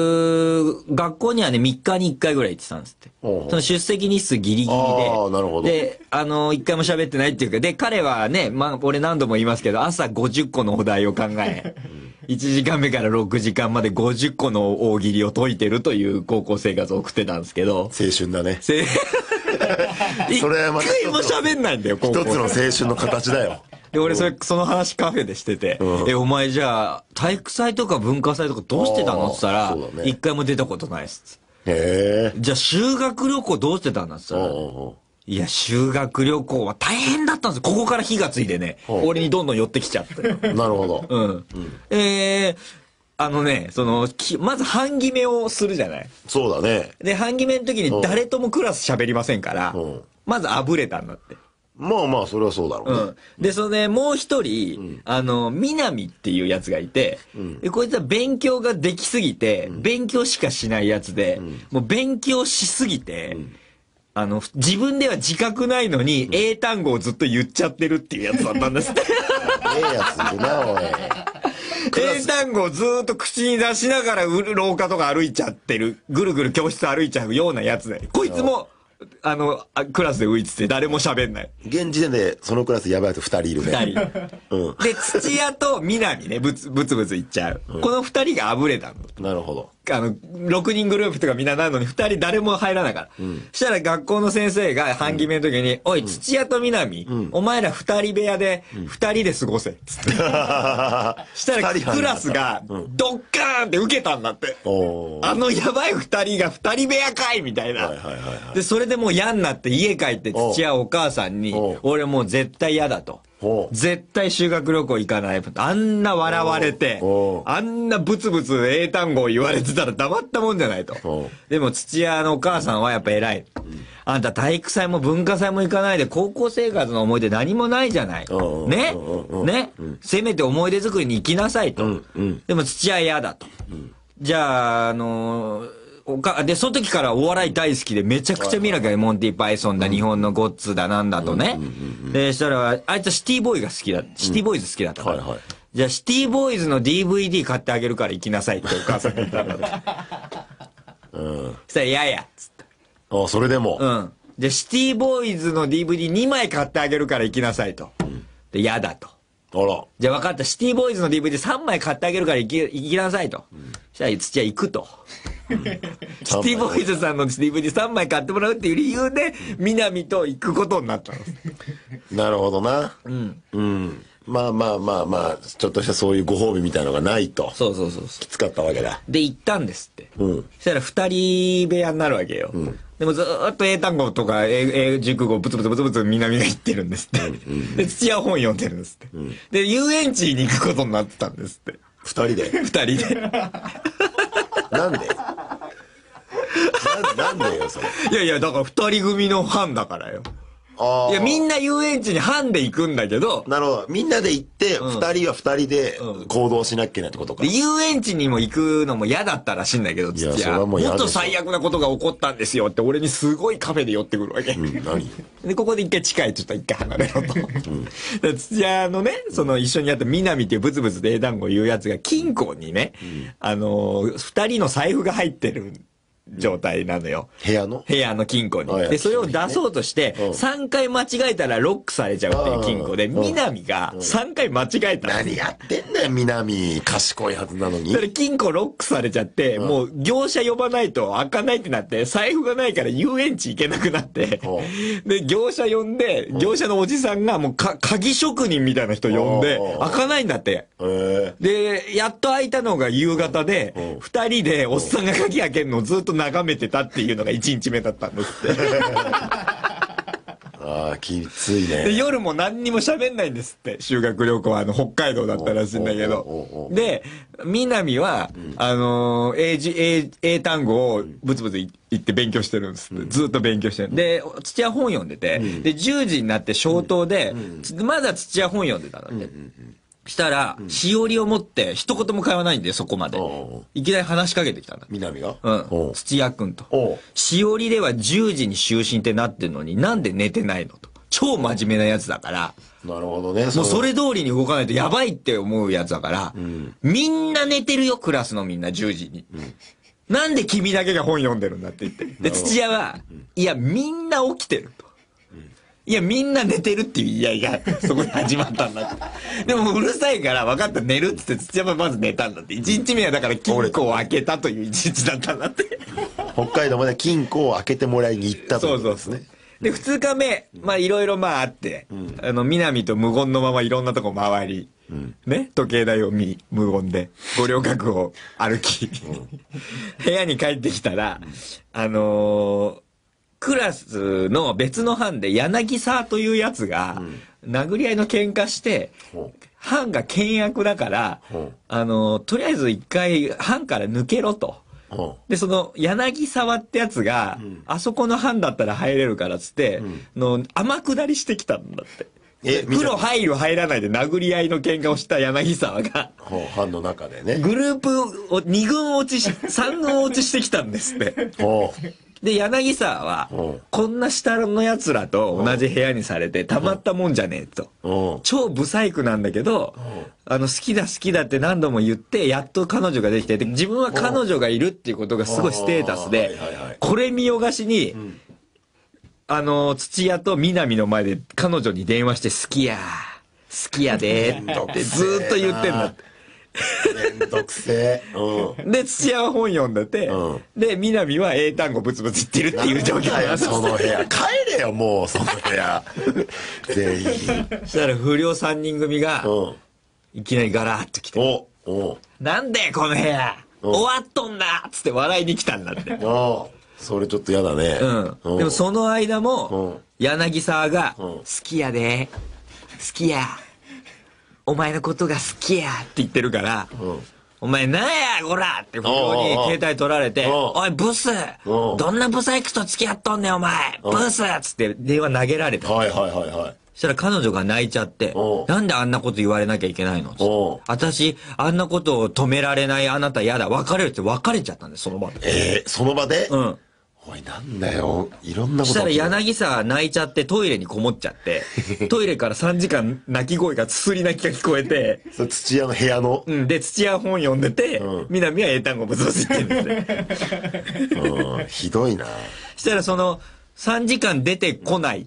う、学校にはね、3日に1回ぐらい行ってたんですって。うんその出席日数ギリギリで。ああなるほどで、あの、1回も喋ってないっていうか、で、彼はね、まあ、俺何度も言いますけど、朝50個のお題を考え、1時間目から6時間まで50個の大喜利を解いてるという高校生活を送ってたんですけど、青春だね。それ一回も喋んないんだよ、一つの青春の形だよ。で、俺それ、その話カフェでしてて、うん、え、お前じゃあ、体育祭とか文化祭とかどうしてたのっつったら、一、ね、回も出たことないっす。へえ。じゃあ修学旅行どうしてたんだっつったら、いや、修学旅行は大変だったんですここから火がついてね、俺にどんどん寄ってきちゃって。なるほど。うん。うん、えー、あのね、その、きまず半決めをするじゃないそうだね。で、半決めの時に誰ともクラス喋りませんから、うんまずあぶれたんだって。まあまあ、それはそうだろううん。で、そのね、もう一人、あの、南っていうやつがいて、でこいつは勉強ができすぎて、勉強しかしないやつで、もう勉強しすぎて、あの、自分では自覚ないのに、英単語をずっと言っちゃってるっていうやつだったんですって。ええやついるな、おい。英単語をずっと口に出しながら廊下とか歩いちゃってる、ぐるぐる教室歩いちゃうようなやつで、こいつも、あの、クラスで浮いてて誰も喋んない。現時点でそのクラスやばいと二人いるね。二人。うん。で、土屋と南ね、ぶつ、ぶつぶついっちゃう。うん、この二人があぶれたの。なるほど。あの、6人グループとかみんななのに、2人誰も入らなかった。うん、したら学校の先生が半決めの時に、うん、おい、土屋と南、うん、お前ら2人部屋で、2人で過ごせ、つって。したらクラスが、ドッカーンって受けたんだって。あのやばい2人が2人部屋かいみたいな。で、それでもう嫌になって家帰って土屋お母さんに、俺もう絶対嫌だと。絶対修学旅行行かない。あんな笑われて、あんなブツブツ英単語を言われてたら黙ったもんじゃないと。でも土屋のお母さんはやっぱ偉い。あんた体育祭も文化祭も行かないで高校生活の思い出何もないじゃない。ねね、せめて思い出作りに行きなさいと。でも土屋嫌だと。じゃあ、あのーか、で、その時からお笑い大好きで、めちゃくちゃ見なきゃ、モンティ・パイソンだ、日本のゴッツだ、なんだとね。で、したら、あいつはシティボーイが好きだ、シティボーイズ好きだったから。はいはい。じゃあ、シティボーイズの DVD 買ってあげるから行きなさいってお母さん言ったので。うん。そしたら、やや、つった。ああ、それでも。うん。じゃあ、シティボーイズの DVD2 枚買ってあげるから行きなさいと。うん、で、やだと。じゃあ分かった、シティボーイズの DVD3 枚買ってあげるから行き行きなさいと。うん、そしたら土屋行くと。シティボーイズさんの DVD3 枚買ってもらうっていう理由で、南と行くことになったんです。なるほどな。うん。うん。まあまあまあまあ、ちょっとしたそういうご褒美みたいのがないと。そうそうそうそう。きつかったわけだ。で、行ったんですって。うん。そしたら二人部屋になるわけよ。うん。でもずっと英単語とか英英熟語ブツブツブツブツ南が行ってるんですって。うん、うん、で、土屋本読んでるんですって、うん。で、遊園地に行くことになってたんですって。二人で 二人でなんでななんでよ、それ。いやいや、だから二人組のファンだからよ。いや、みんな遊園地にンで行くんだけど、なるほど。みんなで行って、二、うん人は二人で行動しなきゃいけないってことか。で、遊園地にも行くのも嫌だったらしいんだけど、いやそれはもう嫌っと最悪なことが起こったんですよって、俺にすごいカフェで寄ってくるわけ。うん、何 で、ここで一回近い、ちょっと一回離れろと。で土屋のね、その一緒にやった南っていうブツブツで英単語言うやつが、金庫にね、あのー、二人の財布が入ってる状態なのよ。部屋の部屋の金庫に。で、それを出そうとして、3回間違えたらロックされちゃうっていう金庫で、南が3回間違えた。何やってんだよ、南。賢いはずなのに。それ金庫ロックされちゃって、もう業者呼ばないと開かないってなって、財布がないから遊園地行けなくなって、で、業者呼んで、業者のおじさんがもうか鍵職人みたいな人呼んで、開かないんだって。で、やっと開いたのが夕方で、2人でおっさんが鍵開けるのずっと眺めてたっていうのが1日目だったんですって。ああ、きついね。で、夜も何にも喋んないんですって。修学旅行は、あの、北海道だったらしいんだけど。で、南は、うん、あの英字、英、英単語をブツブツ言って勉強してるんですって。うん、ずっと勉強してる。で、土屋本読んでて、うん、で、10時になって消灯で、まだ土屋本読んでたんだしたら、しおりを持って一言も会話ないんで、そこまで。いきなり話しかけてきたんだ。南がうん。土屋くんと。しおりでは10時に就寝ってなってるのに、なんで寝てないのと。超真面目なやつだから。なるほどね。もうそれ通りに動かないとやばいって思うやつだから、うん、みんな寝てるよ、クラスのみんな10時に。うんなんで君だけが本読んでるんだって言って。で、土屋は、いや、みんな起きてる。いや、みんな寝てるっていう言い合いが、そこで始まったんだって。でも、うるさいから、分かった、寝るっつって、土山まず寝たんだって。1日目は、だから、金庫を開けたという1日だったんだって。北海道まで金庫を開けてもらいに行ったとうそうですね。そうそうで、二日目、まあ、いろいろまああって、うん、あの、南と無言のままいろんなとこ回り、うん、ね、時計台を見、無言で、五稜郭を歩き、うん、部屋に帰ってきたら、あのークラスの別の班で柳沢というやつが、殴り合いの喧嘩して、班が倹約だから、あの、とりあえず一回班から抜けろと。で、その、柳沢ってやつが、あそこの班だったら入れるからっつって、の、天下りしてきたんだって。え黒入る入らないで殴り合いの喧嘩をした柳沢が、はあ、班の中でねグループを2軍落ちし3軍落ちしてきたんですってはあで、柳沢は、こんな下の奴らと同じ部屋にされて、たまったもんじゃねえと。超不細工なんだけど、あの、好きだ好きだって何度も言って、やっと彼女ができて、自分は彼女がいるっていうことがすごいステータスで、これ見よがしに、あの、土屋と南の前で彼女に電話して、好きや、好きやで、ってずっと言ってんだって。めんどくせえ。うん。で、土屋は本読んでて、うん、で、南は英単語ブツブツ言ってるっていう状況だよ、その部屋。帰れよ、もう、その部屋。全 員。そしたら不良3人組が、いきなりガラッと来て。なんで、この部屋終わっとんだっつって笑いに来たんだって。それちょっと嫌だね。うん。でもその間も、柳沢が、好きやで、好きや。お前のことが好きやって言ってるから、お前なんやこらって不こに携帯取られて、おいブスどんなブサイクと付き合っとんねんお前ブスっつって電話投げられた。はいはいはいはい。したら彼女が泣いちゃって、なんであんなこと言われなきゃいけないの私、あんなことを止められないあなた嫌だ、別れるって別れちゃったんです、その場で。ええー、その場でうん。おい、なんだよ。いろんなこと。したら柳沢泣いちゃってトイレにこもっちゃって、トイレから3時間泣き声がつすり泣きが聞こえて、そ土屋の部屋の。うん。で、土屋本読んでて、うん、南は英単語ぶつぶつ言ってるんですよ。うん、ひどいな。したらその、3時間出てこないっ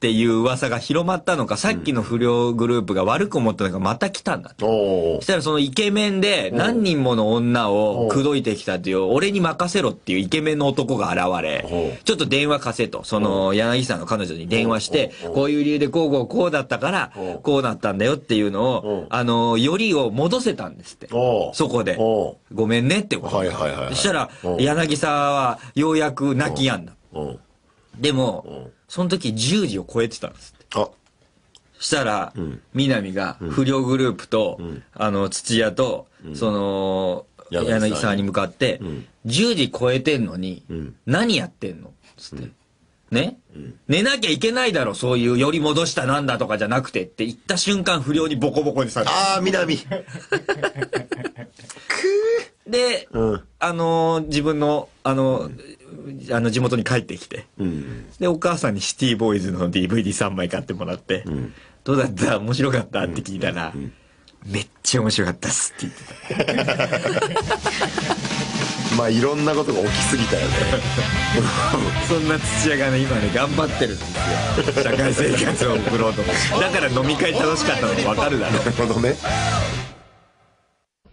ていう噂が広まったのか、さっきの不良グループが悪く思ったのがまた来たんだと。そしたらそのイケメンで何人もの女を口説いてきたという、俺に任せろっていうイケメンの男が現れ、ちょっと電話貸せと、その柳さんの彼女に電話して、こういう理由でこうこうこうだったから、こうなったんだよっていうのを、あの、よりを戻せたんですって。そこで。ごめんねってこと。そしたら、柳沢はようやく泣きやんだ。でも、うんその時10時を超えてたんですって。あ、したら、ん南が不良グループと、あの、土屋と、その、柳柳沢に向かって、10時超えてんのに、ん何やってんのつって。ね、寝なきゃいけないだろ、そういう、より戻したなんだとかじゃなくてって言った瞬間、不良にボコボコにされた。あー、南。で、うん。あのー自分の、あのーあの地元に帰ってきて、うん、でお母さんにシティボーイズの DVD3 枚買ってもらって、うん、どうだった面白かったって聞いたら、めっちゃ面白かったっすって言ってた まあいろんなことが起きすぎたよね そんな土屋がね今ね頑張ってるんですよ社会生活を送ろうとだから飲み会楽しかったのも分かるだろうなるほどね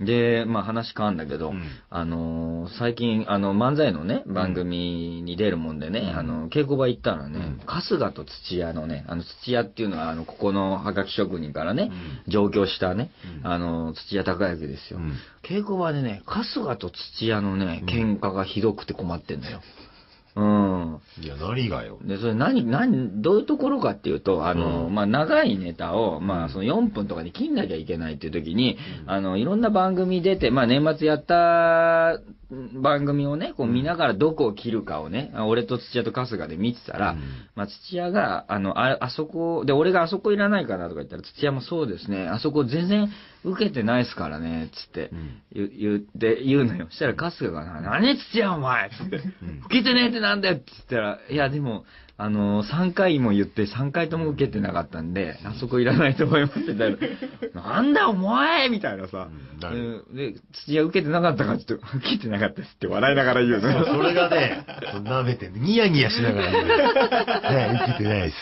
で、まあ話変わるんだけど、うん、あの最近、あの、漫才のね、番組に出るもんでね、うん、あの、稽古場行ったらね、うん、春日と土屋のね、あの、土屋っていうのは、あの、ここのハガキ職人からね、上京したね、あの、土屋隆之ですよ。稽古場でね、春日と土屋のね、喧嘩がひどくて困ってんだよ。うん。いや、何がよ。で、それ何、何、どういうところかっていうと、あの、うん、まあ、長いネタを、まあ、その4分とかに切んなきゃいけないっていう時に、うん、あの、いろんな番組出て、まあ、年末やった番組をね、こう見ながらどこを切るかをね、俺と土屋と春日で見てたら、うん、まあ土屋が、あの、あ、あそこ、で、俺があそこいらないかなとか言ったら、土屋もそうですね、あそこ全然受けてないですからね、つって、言、うん、言って、言うのよ。したら春日がな、何土屋お前つって、受けてねえってなんだよつったら、いやでも、あのー、3回も言って3回とも受けてなかったんで、あそこいらないと思いますみたいな。なんだお前みたいなさ。うん、で、土屋受けてなかったかって言っと受けてなかったですって笑いながら言うの。そそれがね、舐めて、ニヤニヤしながら言う ね、受けてないです。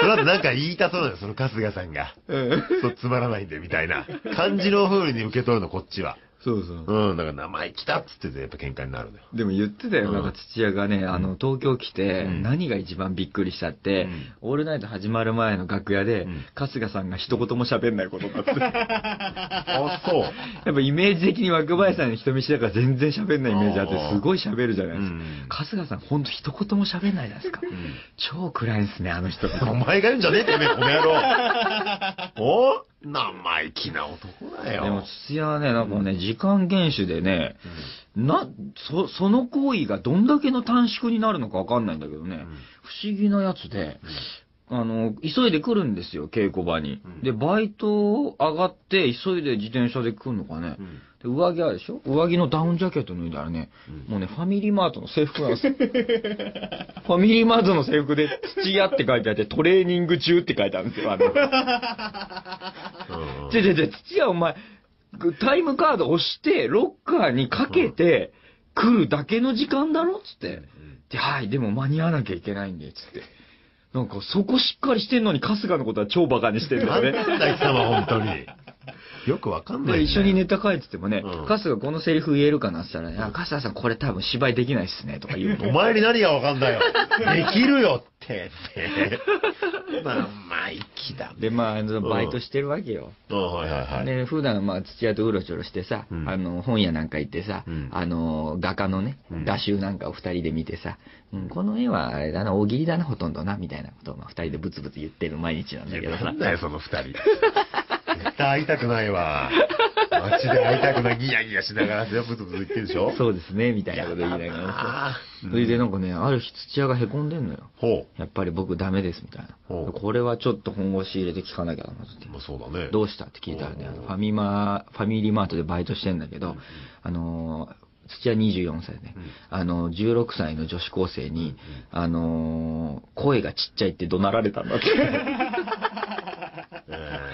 その後なんか言いたそうだよ、その春日さんが。うん。そう、つまらないんで、みたいな。感じの風に受け取るの、こっちは。そうそう。うん、だから名前来たっつってて、やっぱ喧嘩になるのよ。でも言ってたよ、なんか土屋がね、あの、東京来て、何が一番びっくりしたって、うんオールナイト始まる前の楽屋で、うん春日さんが一言も喋んないことだって。あ、そう。やっぱイメージ的に若林さんの人見知りだから全然喋んないイメージあって、すごい喋るじゃないですか。うん春日さんほんと一言も喋んないじゃないですか。超暗いんすね、あの人。お前が言うんじゃねえってこの野郎。お生意気な男だよ。でも、土屋はね、なんかね、時間厳守でね、うん、な、そ、その行為がどんだけの短縮になるのかわかんないんだけどね、うん、不思議なやつで、うん、あの、急いで来るんですよ、稽古場に。で、バイト上がって、急いで自転車で来るのかね。で上着あるでしょ上着のダウンジャケット脱いだらね、うん、もうね、ファミリーマートの制服なんですよ。ファミリーマートの制服で、土屋って書いてあって、トレーニング中って書いてあるんですよ、あの。ちょちょちょ、土屋お前、タイムカード押して、ロッカーにかけて、来るだけの時間だろつって。で、はい、でも間に合わなきゃいけないんで、つって。なんか、そこしっかりしてんのに、春日のことは超バカにしてんだよね。なんだ、貴様、本当に。よくわかんない、ね、一緒にネタ書いててもね、うん、このセリフ言えるかなって言ったら、ね、や、カさんこれ多分芝居できないっすね、とか言う。お前に何がわかんだよ。できるよって、まあ、まあ、粋だ、ね。で、まあ、バイトしてるわけよ。うん、はいはいはい。で、普段、まあ、土屋とうろちょろしてさ、うん、あの、本屋なんか行ってさ、うん、あの、画家のね、画集なんかを二人で見てさ、うん、この絵はあれだな、大喜利だな、ほとんどな、みたいなことを、まあ、二人でブツブツ言ってる毎日なんだけどさ。なんだよ、その二人。対会いたくないわ。街で会いたくない、ギヤギヤしながら、ブツブツ言ってるでしょそうですね、みたいなこと言いながら。それでなんかね、ある日土屋がへこんでんのよ。ほう。やっぱり僕ダメです、みたいな。これはちょっと本腰入れて聞かなきゃなって。まあそうだね。どうしたって聞いたらね、ファミマ、ファミリーマートでバイトしてんだけど、あの土屋24歳ね、あの、16歳の女子高生に、あの声がちっちゃいって怒鳴られたんだって。